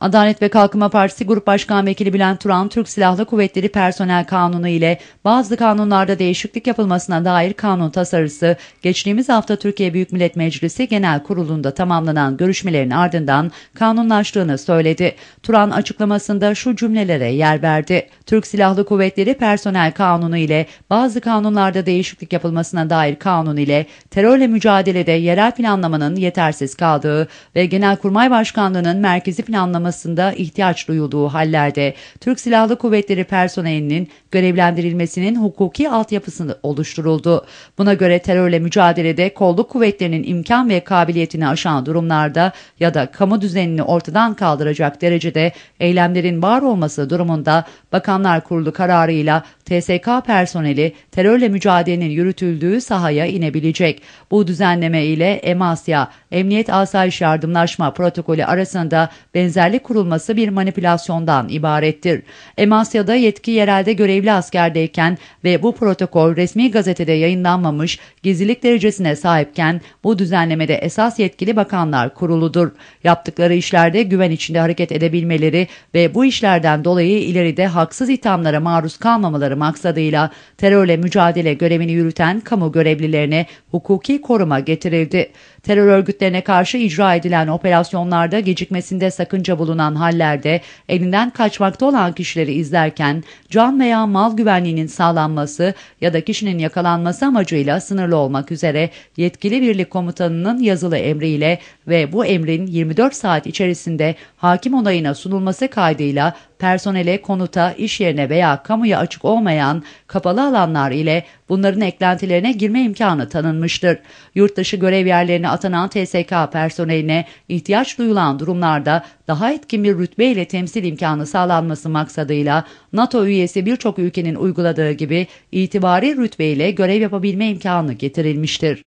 Adalet ve Kalkınma Partisi Grup Başkan Vekili Bülent Turan, Türk Silahlı Kuvvetleri Personel Kanunu ile bazı kanunlarda değişiklik yapılmasına dair kanun tasarısı, geçtiğimiz hafta Türkiye Büyük Millet Meclisi Genel Kurulu'nda tamamlanan görüşmelerin ardından kanunlaştığını söyledi. Turan açıklamasında şu cümlelere yer verdi. Türk Silahlı Kuvvetleri Personel Kanunu ile bazı kanunlarda değişiklik yapılmasına dair kanun ile terörle mücadelede yerel planlamanın yetersiz kaldığı ve Genelkurmay Başkanlığı'nın merkezi planlaması almasında ihtiyaç duyulduğu hallerde Türk Silahlı Kuvvetleri personelinin görevlendirilmesinin hukuki altyapısını oluşturuldu. Buna göre terörle mücadelede kolluk kuvvetlerinin imkan ve kabiliyetini aşan durumlarda ya da kamu düzenini ortadan kaldıracak derecede eylemlerin var olması durumunda Bakanlar Kurulu kararıyla TSK personeli terörle mücadelenin yürütüldüğü sahaya inebilecek. Bu düzenleme ile Emasya, Emniyet Asayiş Yardımlaşma Protokolü arasında benzerlik hastane kurulması bir manipülasyondan ibarettir. Emasya'da yetki yerelde görevli askerdeyken ve bu protokol resmi gazetede yayınlanmamış gizlilik derecesine sahipken bu düzenlemede esas yetkili bakanlar kuruludur. Yaptıkları işlerde güven içinde hareket edebilmeleri ve bu işlerden dolayı ileride haksız ithamlara maruz kalmamaları maksadıyla terörle mücadele görevini yürüten kamu görevlilerine hukuki koruma getirildi. Terör örgütlerine karşı icra edilen operasyonlarda gecikmesinde sakınca bulunmaktadır bulunan hallerde elinden kaçmakta olan kişileri izlerken can veya mal güvenliğinin sağlanması ya da kişinin yakalanması amacıyla sınırlı olmak üzere yetkili birlik komutanının yazılı emriyle ve bu emrin 24 saat içerisinde hakim onayına sunulması kaydıyla personele, konuta, iş yerine veya kamuya açık olmayan kapalı alanlar ile bunların eklentilerine girme imkanı tanınmıştır. Yurtdışı görev yerlerine atanan TSK personeline ihtiyaç duyulan durumlarda daha etkin bir rütbe ile temsil imkanı sağlanması maksadıyla NATO üyesi birçok ülkenin uyguladığı gibi itibari rütbe ile görev yapabilme imkanı getirilmiştir.